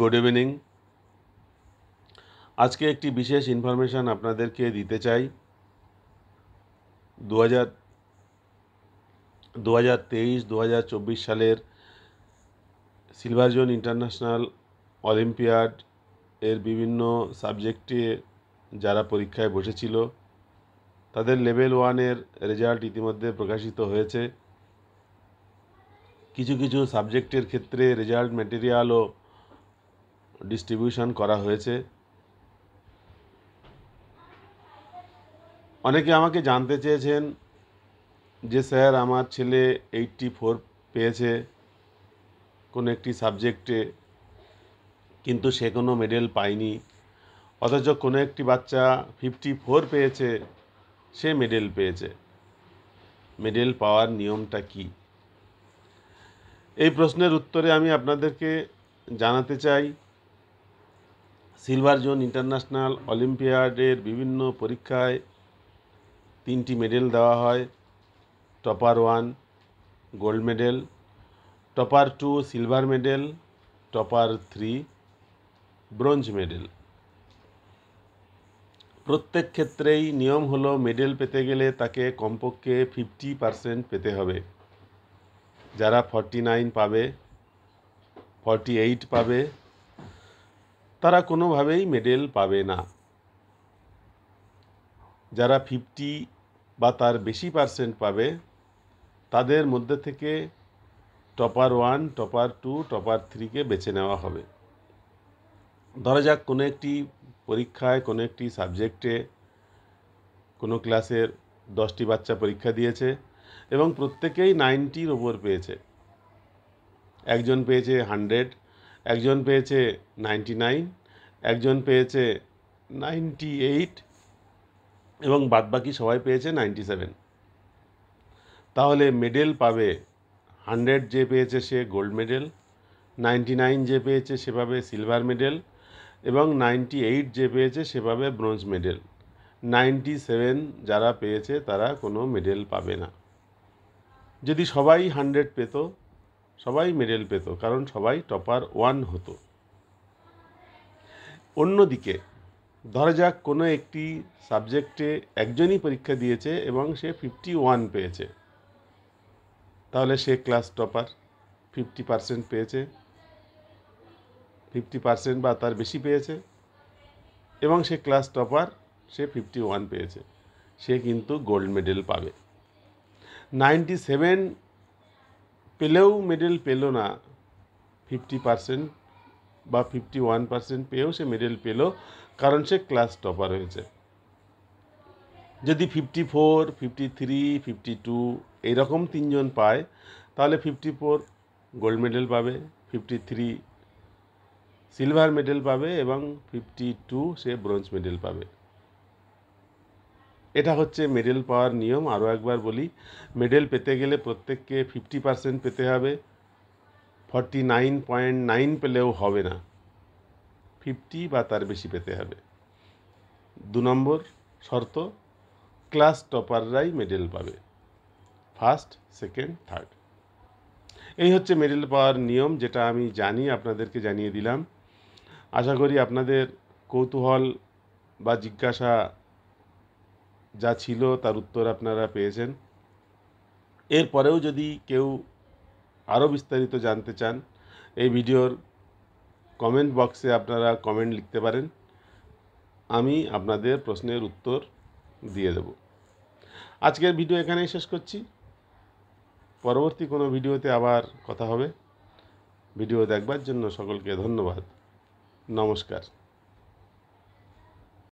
good evening আজকে একটি বিশেষ ইনফরমেশান আপনাদেরকে দিতে চাই দু হাজার দু হাজার তেইশ দু হাজার চব্বিশ সালের সিলভার জোন ইন্টারন্যাশনাল অলিম্পিয়াড এর বিভিন্ন সাবজেক্টে যারা পরীক্ষায় বসেছিল তাদের লেভেল ওয়ানের রেজাল্ট ইতিমধ্যে প্রকাশিত হয়েছে কিছু কিছু সাবজেক্টের ক্ষেত্রে রেজাল্ট ম্যাটেরিয়ালও ডিস্ট্রিবিউশন করা হয়েছে অনেকে আমাকে জানতে চেয়েছেন যে স্যার আমার ছেলে এইটটি ফোর পেয়েছে কোনো একটি সাবজেক্টে কিন্তু সে কোনো মেডেল পায়নি অথচ কোনো একটি বাচ্চা ফিফটি ফোর পেয়েছে সে মেডেল পেয়েছে মেডেল পাওয়ার নিয়মটা কি এই প্রশ্নের উত্তরে আমি আপনাদেরকে জানাতে চাই সিলভার জোন ইন্টারন্যাশনাল অলিম্পিয়াডের বিভিন্ন পরীক্ষায় তিনটি মেডেল দেওয়া হয় topper one gold medal topper two silver medal topper three bronze medal প্রত্যেক ক্ষেত্রেই নিয়ম হলো মেডেল পেতে গেলে তাকে কমপক্ষে ফিফটি পারসেন্ট পেতে হবে যারা ফর্টি নাইন পাবে ফর্টি এইট পাবে তারা কোনোভাবেই মেডেল পাবে না যারা ফিফটি বা তার বেশি পার্সেন্ট পাবে তাদের মধ্যে থেকে topper one topper two topper থ্রিকে বেছে নেওয়া হবে ধরা যাক কোনো একটি পরীক্ষায় কোনো একটি সাবজেক্টে কোনো ক্লাসের দশটি বাচ্চা পরীক্ষা দিয়েছে এবং প্রত্যেকেই নাইনটির ওপর পেয়েছে একজন পেয়েছে হান্ড্রেড একজন পেয়েছে নাইনটি নাইন একজন পেয়েছে নাইনটি এইট এবং বাদবাকি সবাই পেয়েছে নাইনটি সেভেন তাহলে মেডেল পাবে হান্ড্রেড যে পেয়েছে সে গোল্ড মেডেল নাইনটি নাইন যে পেয়েছে সে পাবে সিলভার মেডেল এবং নাইনটি এইট যে পেয়েছে সে পাবে ব্রোঞ্জ মেডেল নাইনটি সেভেন যারা পেয়েছে তারা কোনো মেডেল পাবে না যদি সবাই হান্ড্রেড পেত সবাই মেডেল পেত কারণ সবাই টপার ওয়ান হতো অন্যদিকে ধরা যাক কোনো একটি সাবজেক্টে একজনই পরীক্ষা দিয়েছে এবং সে ফিফটি ওয়ান পেয়েছে তাহলে সে ক্লাস টপার ফিফটি পার্সেন্ট পেয়েছে ফিফটি পার্সেন্ট বা তার বেশি পেয়েছে এবং সে ক্লাস টপার সে ফিফটি ওয়ান পেয়েছে সে কিন্তু গোল্ড মেডেল পাবে নাইনটি সেভেন পেলেও মেডেল পেল না ফিফটি পার্সেন্ট বা ফিফটি ওয়ান পার্সেন্ট পেয়েও সে মেডেল পেল কারণ সে ক্লাস টপার হয়েছে যদি fifty four fifty three fifty two এইরকম তিনজন পায় তাহলে ফিফটি ফোর গোল্ড মেডেল পাবে ফিফটি থ্রি সিলভার মেডেল পাবে এবং ফিফটি টু সে ব্রোঞ্জ মেডেল পাবে এটা হচ্ছে মেডেল পাওয়ার নিয়ম আরও একবার বলি মেডেল পেতে গেলে প্রত্যেককে ফিফটি পার্সেন্ট পেতে হবে ফর্টি নাইন পয়েন্ট নাইন পেলেও হবে না ফিফটি বা তার বেশি পেতে হবে দু নম্বর শর্ত ক্লাস টপাররাই মেডেল পাবে ফার্স্ট সেকেন্ড থার্ড এই হচ্ছে মেডেল পাওয়ার নিয়ম যেটা আমি জানি আপনাদেরকে জানিয়ে দিলাম আশা করি আপনাদের কৌতূহল বা জিজ্ঞাসা যা ছিল তার উত্তর আপনারা পেয়েছেন এরপরেও যদি কেউ আরও বিস্তারিত জানতে চান এই ভিডিওর কমেন্ট বক্সে আপনারা কমেন্ট লিখতে পারেন আমি আপনাদের প্রশ্নের উত্তর দিয়ে দেব আজকের ভিডিও এখানেই শেষ করছি পরবর্তী কোনো ভিডিওতে আবার কথা হবে ভিডিও দেখবার জন্য সকলকে ধন্যবাদ নমস্কার